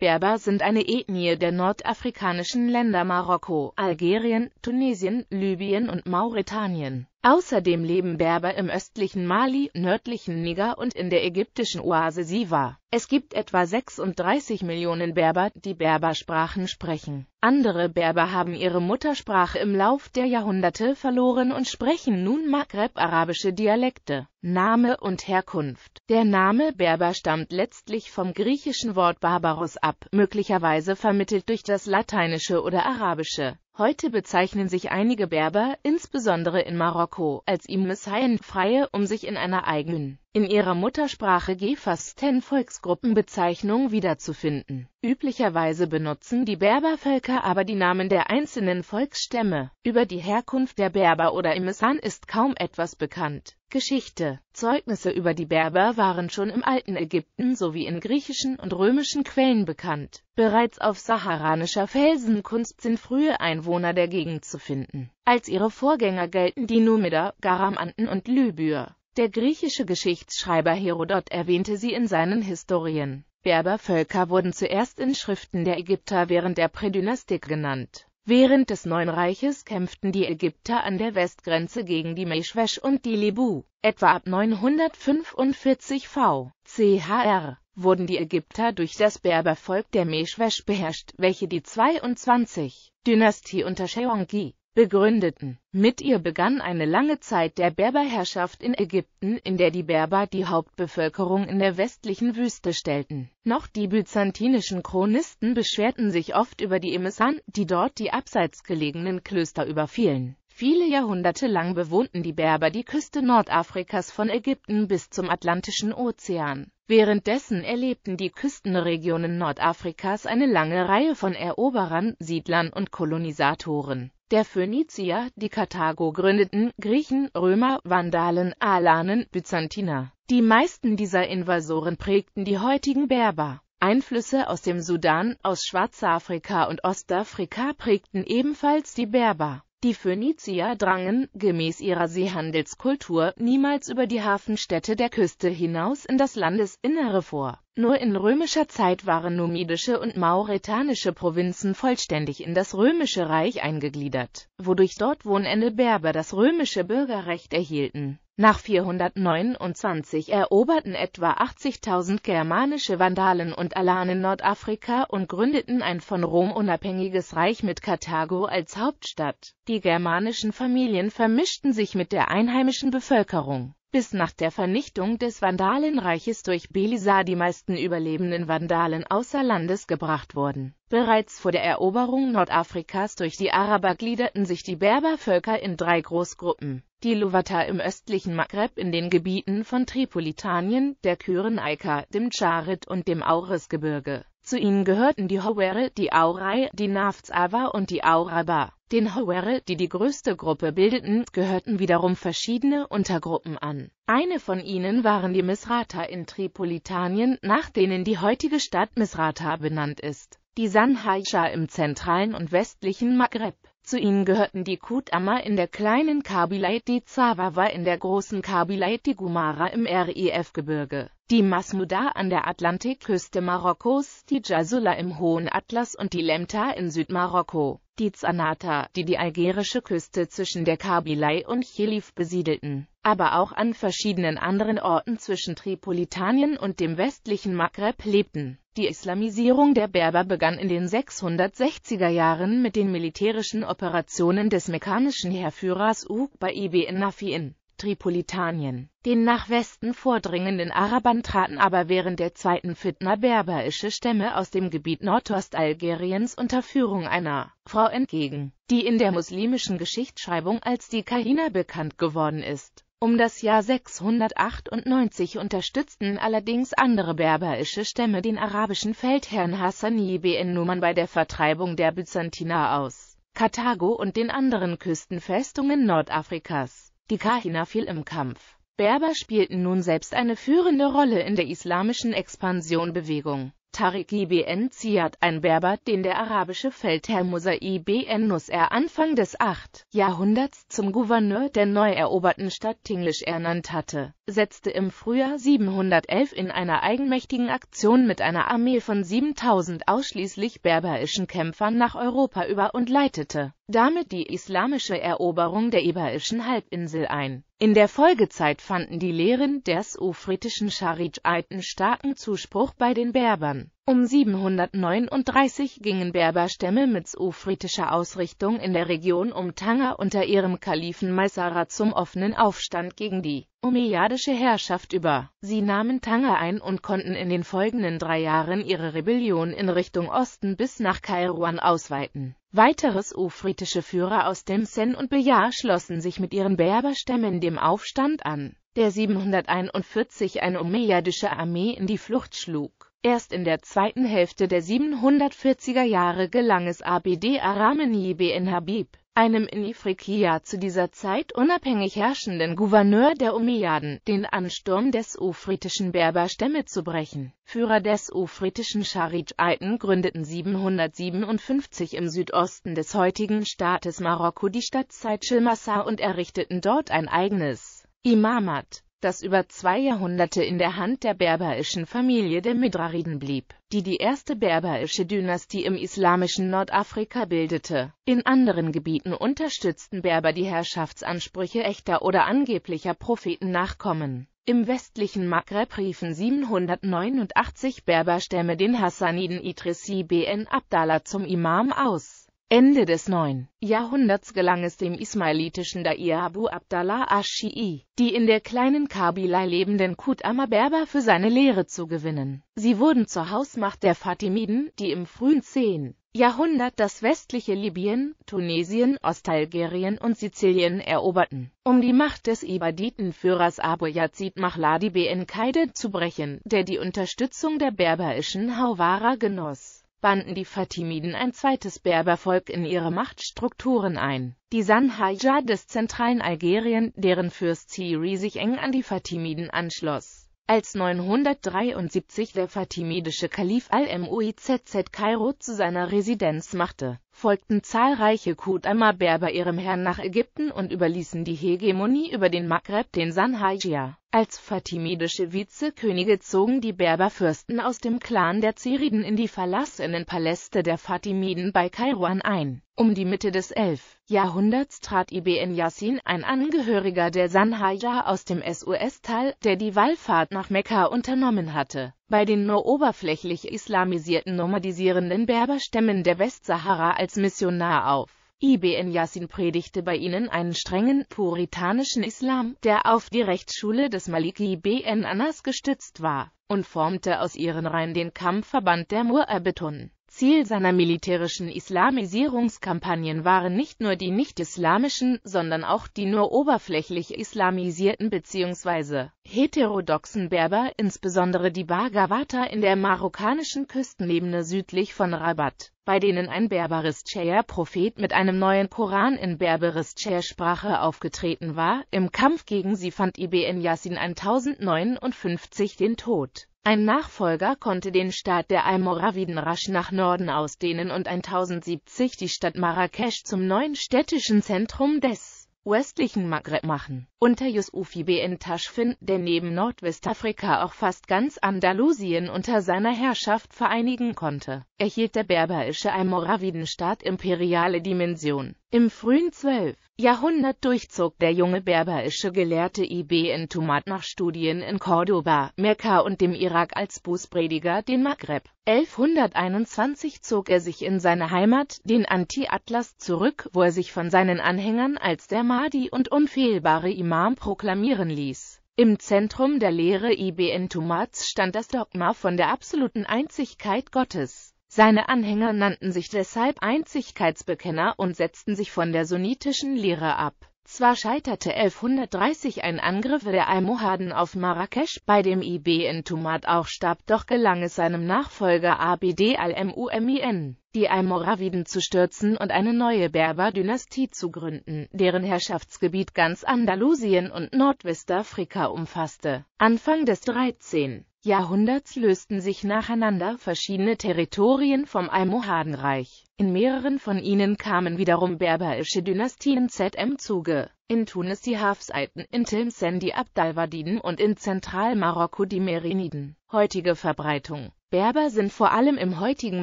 Berber sind eine Ethnie der nordafrikanischen Länder Marokko, Algerien, Tunesien, Libyen und Mauretanien Außerdem leben Berber im östlichen Mali, nördlichen Niger und in der ägyptischen Oase Siva. Es gibt etwa 36 Millionen Berber, die Berbersprachen sprechen. Andere Berber haben ihre Muttersprache im Lauf der Jahrhunderte verloren und sprechen nun Maghreb-arabische Dialekte. Name und Herkunft Der Name Berber stammt letztlich vom griechischen Wort Barbaros ab, möglicherweise vermittelt durch das lateinische oder arabische. Heute bezeichnen sich einige Berber, insbesondere in Marokko, als Imneshaien, Freie, um sich in einer eigenen in ihrer Muttersprache G-Fasten Volksgruppenbezeichnung wiederzufinden. Üblicherweise benutzen die Berbervölker aber die Namen der einzelnen Volksstämme. Über die Herkunft der Berber oder Imesan ist kaum etwas bekannt. Geschichte Zeugnisse über die Berber waren schon im alten Ägypten sowie in griechischen und römischen Quellen bekannt. Bereits auf saharanischer Felsenkunst sind frühe Einwohner der Gegend zu finden. Als ihre Vorgänger gelten die Numider, Garamanten und Libyer. Der griechische Geschichtsschreiber Herodot erwähnte sie in seinen Historien. Berbervölker wurden zuerst in Schriften der Ägypter während der Prädynastik genannt. Während des Neuen Reiches kämpften die Ägypter an der Westgrenze gegen die Meshwesh und die Libu. Etwa ab 945 v. chr. wurden die Ägypter durch das Berbervolk der Meshwesh beherrscht, welche die 22. Dynastie unter Cheongi begründeten. Mit ihr begann eine lange Zeit der Berberherrschaft in Ägypten, in der die Berber die Hauptbevölkerung in der westlichen Wüste stellten. Noch die byzantinischen Chronisten beschwerten sich oft über die Emissan, die dort die abseits gelegenen Klöster überfielen. Viele Jahrhunderte lang bewohnten die Berber die Küste Nordafrikas von Ägypten bis zum Atlantischen Ozean. Währenddessen erlebten die Küstenregionen Nordafrikas eine lange Reihe von Eroberern, Siedlern und Kolonisatoren der Phönizier, die Karthago gründeten, Griechen, Römer, Vandalen, Alanen, Byzantiner. Die meisten dieser Invasoren prägten die heutigen Berber. Einflüsse aus dem Sudan, aus Schwarzafrika und Ostafrika prägten ebenfalls die Berber. Die Phönizier drangen, gemäß ihrer Seehandelskultur, niemals über die Hafenstädte der Küste hinaus in das Landesinnere vor. Nur in römischer Zeit waren numidische und mauretanische Provinzen vollständig in das römische Reich eingegliedert, wodurch dort wohnende Berber das römische Bürgerrecht erhielten nach 429 eroberten etwa 80.000 germanische Vandalen und Alanen Nordafrika und gründeten ein von Rom unabhängiges Reich mit Karthago als Hauptstadt. Die germanischen Familien vermischten sich mit der einheimischen Bevölkerung. Bis nach der Vernichtung des Vandalenreiches durch Belisar die meisten überlebenden Vandalen außer Landes gebracht wurden. Bereits vor der Eroberung Nordafrikas durch die Araber gliederten sich die Berbervölker in drei Großgruppen die Luwata im östlichen Maghreb in den Gebieten von Tripolitanien, der Kyrenaika, dem Charit und dem Aurisgebirge. Zu ihnen gehörten die Hawere, die Aurai, die Naftsava und die Auraba. Den Hawere, die die größte Gruppe bildeten, gehörten wiederum verschiedene Untergruppen an. Eine von ihnen waren die Misrata in Tripolitanien, nach denen die heutige Stadt Misrata benannt ist. Die Sanhaisha im zentralen und westlichen Maghreb. Zu ihnen gehörten die Kutama in der kleinen Kabilei, die Zawawa in der großen Kabilei, die Gumara im RIF-Gebirge, e die Masmuda an der Atlantikküste Marokkos, die Jasula im hohen Atlas und die Lemta in Südmarokko die Zanata, die die algerische Küste zwischen der Kabylei und Chilif besiedelten, aber auch an verschiedenen anderen Orten zwischen Tripolitanien und dem westlichen Maghreb lebten. Die Islamisierung der Berber begann in den 660er Jahren mit den militärischen Operationen des mekanischen Heerführers Uqba ibn Nafi'in. Tripolitanien. Den nach Westen vordringenden Arabern traten aber während der zweiten Fitna berberische Stämme aus dem Gebiet Nordostalgeriens unter Führung einer Frau entgegen, die in der muslimischen Geschichtsschreibung als die Kahina bekannt geworden ist. Um das Jahr 698 unterstützten allerdings andere berberische Stämme den arabischen Feldherrn Hassan ibn Numan bei der Vertreibung der Byzantiner aus Karthago und den anderen Küstenfestungen Nordafrikas. Die Kahina fiel im Kampf. Berber spielten nun selbst eine führende Rolle in der islamischen Expansionbewegung. Tariq ibn Ziyad, ein Berber, den der arabische Feldherr Musa ibn Nusr Anfang des 8. Jahrhunderts zum Gouverneur der neu eroberten Stadt Tinglish ernannt hatte, setzte im Frühjahr 711 in einer eigenmächtigen Aktion mit einer Armee von 7000 ausschließlich berberischen Kämpfern nach Europa über und leitete damit die islamische Eroberung der Iberischen Halbinsel ein. In der Folgezeit fanden die Lehren des ufritischen Charidscheiten starken Zuspruch bei den Berbern um 739 gingen Berberstämme mit sufritischer Ausrichtung in der Region um Tanger unter ihrem Kalifen Maisara zum offenen Aufstand gegen die umayyadische Herrschaft über. Sie nahmen Tanger ein und konnten in den folgenden drei Jahren ihre Rebellion in Richtung Osten bis nach Kairuan ausweiten. Weiteres ufritische Führer aus dem Sen und Bejar schlossen sich mit ihren Berberstämmen dem Aufstand an, der 741 eine umayyadische Armee in die Flucht schlug. Erst in der zweiten Hälfte der 740er Jahre gelang es ABD Arameni Ben Habib, einem in Ifriqiya zu dieser Zeit unabhängig herrschenden Gouverneur der Umayyaden, den Ansturm des ufritischen Berberstämme zu brechen. Führer des ufritischen Scharij-Aiten gründeten 757 im Südosten des heutigen Staates Marokko die Stadt Zeit Schilmassa und errichteten dort ein eigenes Imamat das über zwei Jahrhunderte in der Hand der berberischen Familie der Midrariden blieb, die die erste berberische Dynastie im islamischen Nordafrika bildete. In anderen Gebieten unterstützten Berber die Herrschaftsansprüche echter oder angeblicher Prophetennachkommen. Im westlichen Maghreb riefen 789 Berberstämme den Hassaniden Idrisi ben Abdallah zum Imam aus Ende des 9. Jahrhunderts gelang es dem ismailitischen Da'ir Abu Abdallah ash-Shi'i, die in der kleinen Kabila lebenden Kutama Berber für seine Lehre zu gewinnen. Sie wurden zur Hausmacht der Fatimiden, die im frühen 10. Jahrhundert das westliche Libyen, Tunesien, Ostalgerien und Sizilien eroberten. Um die Macht des Ibaditenführers Abu Yazid Mahladi Ben Kaide zu brechen, der die Unterstützung der berberischen Hawara genoss banden die Fatimiden ein zweites Berbervolk in ihre Machtstrukturen ein. Die Sanhaja des zentralen Algerien, deren Fürst Siri sich eng an die Fatimiden anschloss. Als 973 der fatimidische Kalif al-Muizz Kairo zu seiner Residenz machte, folgten zahlreiche kutama Berber ihrem Herrn nach Ägypten und überließen die Hegemonie über den Maghreb den Sanhajia. Als fatimidische Vizekönige zogen die Berberfürsten aus dem Clan der Ziriden in die verlassenen Paläste der Fatimiden bei Kairouan ein. Um die Mitte des 11. Jahrhunderts trat Ibn Yassin, ein Angehöriger der Sanhaja aus dem Sus-Tal, der die Wallfahrt nach Mekka unternommen hatte. Bei den nur oberflächlich islamisierten nomadisierenden Berberstämmen der Westsahara als Missionar auf. Ibn Yasin predigte bei ihnen einen strengen, puritanischen Islam, der auf die Rechtsschule des Maliki Ibn Anas gestützt war, und formte aus ihren Reihen den Kampfverband der Mu'abbitun. Ziel seiner militärischen Islamisierungskampagnen waren nicht nur die nicht-islamischen, sondern auch die nur oberflächlich islamisierten bzw. heterodoxen Berber, insbesondere die Bagawata in der marokkanischen Küstenebene südlich von Rabat, bei denen ein Berberischäer-Prophet mit einem neuen Koran in Berberischäer-Sprache aufgetreten war. Im Kampf gegen sie fand Ibn Yassin 1059 den Tod. Ein Nachfolger konnte den Staat der Almoraviden rasch nach Norden ausdehnen und 1070 die Stadt Marrakesch zum neuen städtischen Zentrum des westlichen Maghreb machen. Unter Yusufi ibn Tashfin, der neben Nordwestafrika auch fast ganz Andalusien unter seiner Herrschaft vereinigen konnte, erhielt der berberische Almoravidenstaat imperiale Dimension. Im frühen 12. Jahrhundert durchzog der junge berberische Gelehrte Ibn Tumat nach Studien in Cordoba, Mekka und dem Irak als Bußprediger den Maghreb. 1121 zog er sich in seine Heimat, den Anti-Atlas, zurück, wo er sich von seinen Anhängern als der Mahdi und unfehlbare Imam proklamieren ließ. Im Zentrum der Lehre Ibn Tumats stand das Dogma von der absoluten Einzigkeit Gottes. Seine Anhänger nannten sich deshalb Einzigkeitsbekenner und setzten sich von der sunnitischen Lehre ab. Zwar scheiterte 1130 ein Angriff der Almohaden auf Marrakesch, bei dem Ibn Tumat auch starb, doch gelang es seinem Nachfolger Abd al-Mumin, die Almoraviden zu stürzen und eine neue Berber-Dynastie zu gründen, deren Herrschaftsgebiet ganz Andalusien und Nordwestafrika umfasste. Anfang des 13. Jahrhunderts lösten sich nacheinander verschiedene Territorien vom Almohadenreich. In mehreren von ihnen kamen wiederum berberische Dynastien zm Zuge in Tunis die Hafseiten, in Tilmsen die Abdalwadiden und in Zentralmarokko die Meriniden. Heutige Verbreitung Berber sind vor allem im heutigen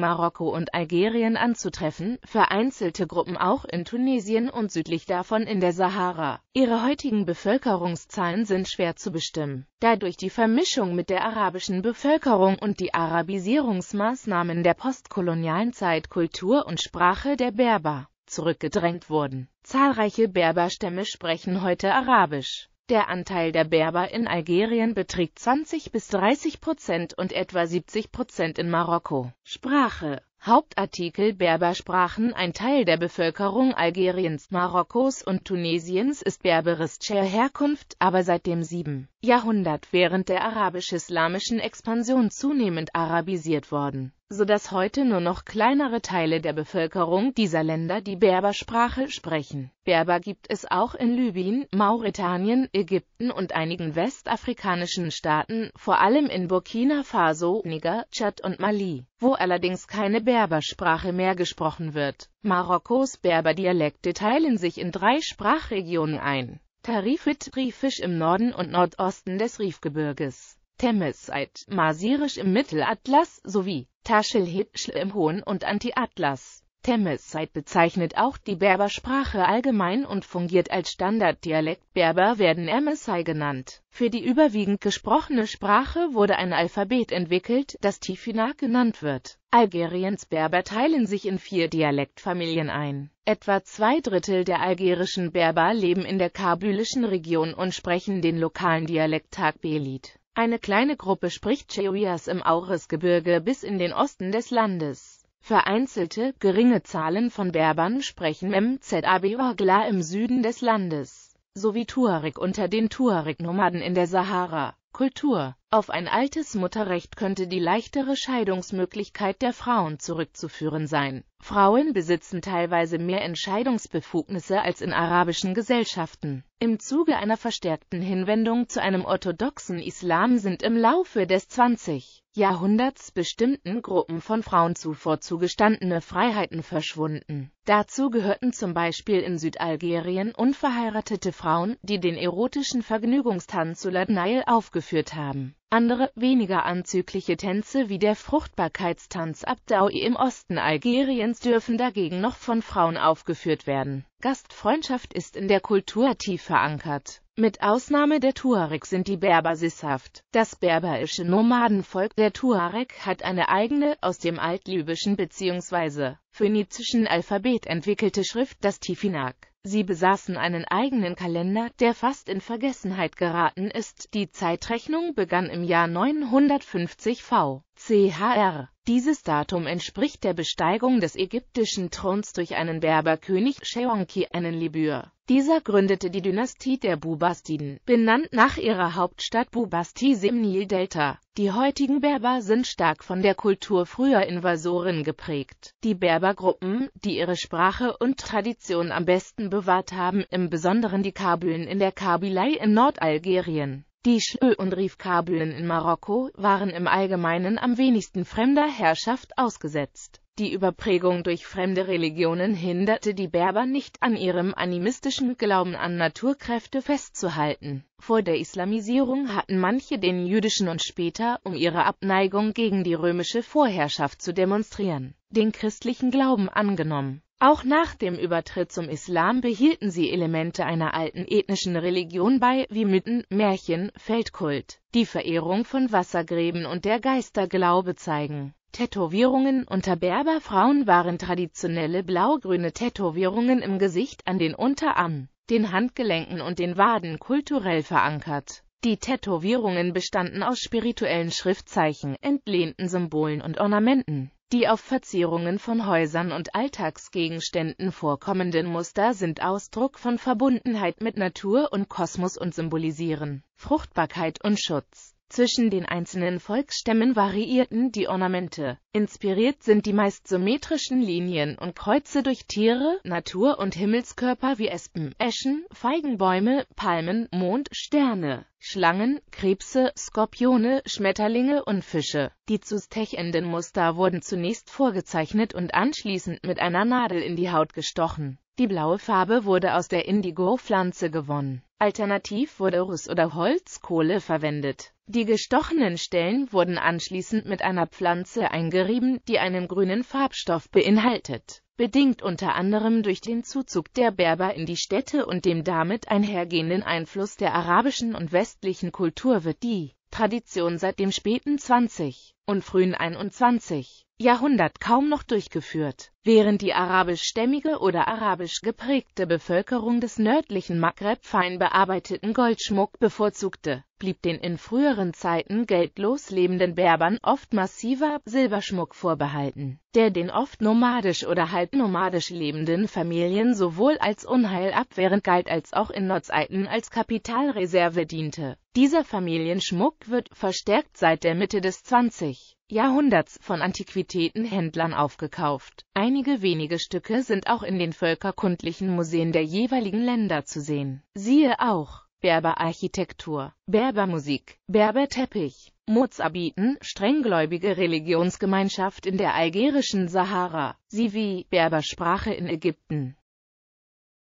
Marokko und Algerien anzutreffen, vereinzelte Gruppen auch in Tunesien und südlich davon in der Sahara. Ihre heutigen Bevölkerungszahlen sind schwer zu bestimmen, da durch die Vermischung mit der arabischen Bevölkerung und die Arabisierungsmaßnahmen der postkolonialen Zeit Kultur und Sprache der Berber zurückgedrängt wurden. Zahlreiche Berberstämme sprechen heute Arabisch. Der Anteil der Berber in Algerien beträgt 20 bis 30 Prozent und etwa 70 Prozent in Marokko. Sprache Hauptartikel Berbersprachen Ein Teil der Bevölkerung Algeriens, Marokkos und Tunesiens ist berberischer Herkunft, aber seit dem 7. Jahrhundert während der arabisch-islamischen Expansion zunehmend arabisiert worden sodass heute nur noch kleinere Teile der Bevölkerung dieser Länder die Berbersprache sprechen. Berber gibt es auch in Libyen, Mauretanien, Ägypten und einigen westafrikanischen Staaten, vor allem in Burkina Faso, Niger, Tschad und Mali, wo allerdings keine Berbersprache mehr gesprochen wird. Marokkos Berberdialekte teilen sich in drei Sprachregionen ein. Tarifit, Rifisch im Norden und Nordosten des Rifgebirges. Temeszeit, Masirisch im Mittelatlas sowie Taschilhitschl im Hohen und Antiatlas. Temeszeit bezeichnet auch die Berbersprache allgemein und fungiert als Standarddialekt. Berber werden Emesai genannt. Für die überwiegend gesprochene Sprache wurde ein Alphabet entwickelt, das Tifina genannt wird. Algeriens Berber teilen sich in vier Dialektfamilien ein. Etwa zwei Drittel der algerischen Berber leben in der kabylischen Region und sprechen den lokalen Dialekt Tagbelit. Eine kleine Gruppe spricht Cheoyas im Auresgebirge bis in den Osten des Landes. Vereinzelte, geringe Zahlen von Berbern sprechen MZABWAGLA im Süden des Landes sowie Tuareg unter den Tuareg-Nomaden in der Sahara. Kultur Auf ein altes Mutterrecht könnte die leichtere Scheidungsmöglichkeit der Frauen zurückzuführen sein. Frauen besitzen teilweise mehr Entscheidungsbefugnisse als in arabischen Gesellschaften. Im Zuge einer verstärkten Hinwendung zu einem orthodoxen Islam sind im Laufe des 20. Jahrhunderts bestimmten Gruppen von Frauen zuvor zugestandene Freiheiten verschwunden. Dazu gehörten zum Beispiel in Südalgerien unverheiratete Frauen, die den erotischen Vergnügungstanz Soulaed-Nail aufgeführt haben andere, weniger anzügliche Tänze wie der Fruchtbarkeitstanz Abdaui im Osten Algeriens dürfen dagegen noch von Frauen aufgeführt werden. Gastfreundschaft ist in der Kultur tief verankert. Mit Ausnahme der Tuareg sind die Berber sisshaft. Das berberische Nomadenvolk der Tuareg hat eine eigene, aus dem altlibyschen bzw. phönizischen Alphabet entwickelte Schrift, das Tifinak. Sie besaßen einen eigenen Kalender, der fast in Vergessenheit geraten ist. Die Zeitrechnung begann im Jahr 950 v. CHR. Dieses Datum entspricht der Besteigung des ägyptischen Throns durch einen Berberkönig Cheonki, einen Libyr. Dieser gründete die Dynastie der Bubastiden, benannt nach ihrer Hauptstadt Bubastis im Nildelta. Die heutigen Berber sind stark von der Kultur früher Invasoren geprägt. Die Berbergruppen, die ihre Sprache und Tradition am besten bewahrt haben, im Besonderen die Kabylen in der Kabylei in Nordalgerien. Die Schö- und rif in Marokko waren im Allgemeinen am wenigsten fremder Herrschaft ausgesetzt. Die Überprägung durch fremde Religionen hinderte die Berber nicht an ihrem animistischen Glauben an Naturkräfte festzuhalten. Vor der Islamisierung hatten manche den jüdischen und später, um ihre Abneigung gegen die römische Vorherrschaft zu demonstrieren, den christlichen Glauben angenommen. Auch nach dem Übertritt zum Islam behielten sie Elemente einer alten ethnischen Religion bei, wie Mythen, Märchen, Feldkult, die Verehrung von Wassergräben und der Geisterglaube zeigen. Tätowierungen Unter Berberfrauen waren traditionelle blaugrüne Tätowierungen im Gesicht, an den Unterarmen, den Handgelenken und den Waden kulturell verankert. Die Tätowierungen bestanden aus spirituellen Schriftzeichen, entlehnten Symbolen und Ornamenten. Die auf Verzierungen von Häusern und Alltagsgegenständen vorkommenden Muster sind Ausdruck von Verbundenheit mit Natur und Kosmos und symbolisieren Fruchtbarkeit und Schutz. Zwischen den einzelnen Volksstämmen variierten die Ornamente. Inspiriert sind die meist symmetrischen Linien und Kreuze durch Tiere, Natur- und Himmelskörper wie Espen, Eschen, Feigenbäume, Palmen, Mond, Sterne, Schlangen, Krebse, Skorpione, Schmetterlinge und Fische. Die zu stechenden Muster wurden zunächst vorgezeichnet und anschließend mit einer Nadel in die Haut gestochen. Die blaue Farbe wurde aus der Indigo-Pflanze gewonnen. Alternativ wurde Ruß oder Holzkohle verwendet. Die gestochenen Stellen wurden anschließend mit einer Pflanze eingerieben, die einen grünen Farbstoff beinhaltet, bedingt unter anderem durch den Zuzug der Berber in die Städte und dem damit einhergehenden Einfluss der arabischen und westlichen Kultur wird die Tradition seit dem späten 20 und frühen 21. Jahrhundert kaum noch durchgeführt, während die arabischstämmige oder arabisch geprägte Bevölkerung des nördlichen Maghreb fein bearbeiteten Goldschmuck bevorzugte, blieb den in früheren Zeiten geldlos lebenden Berbern oft massiver Silberschmuck vorbehalten, der den oft nomadisch oder halbnomadisch lebenden Familien sowohl als unheilabwehrend galt als auch in Nordseiten als Kapitalreserve diente. Dieser Familienschmuck wird, verstärkt seit der Mitte des 20. Jahrhunderts von Antiquitätenhändlern aufgekauft. Einige wenige Stücke sind auch in den völkerkundlichen Museen der jeweiligen Länder zu sehen. Siehe auch Berberarchitektur, Berbermusik, Berberteppich, Mozabiten, strenggläubige Religionsgemeinschaft in der algerischen Sahara, sie wie Berbersprache in Ägypten.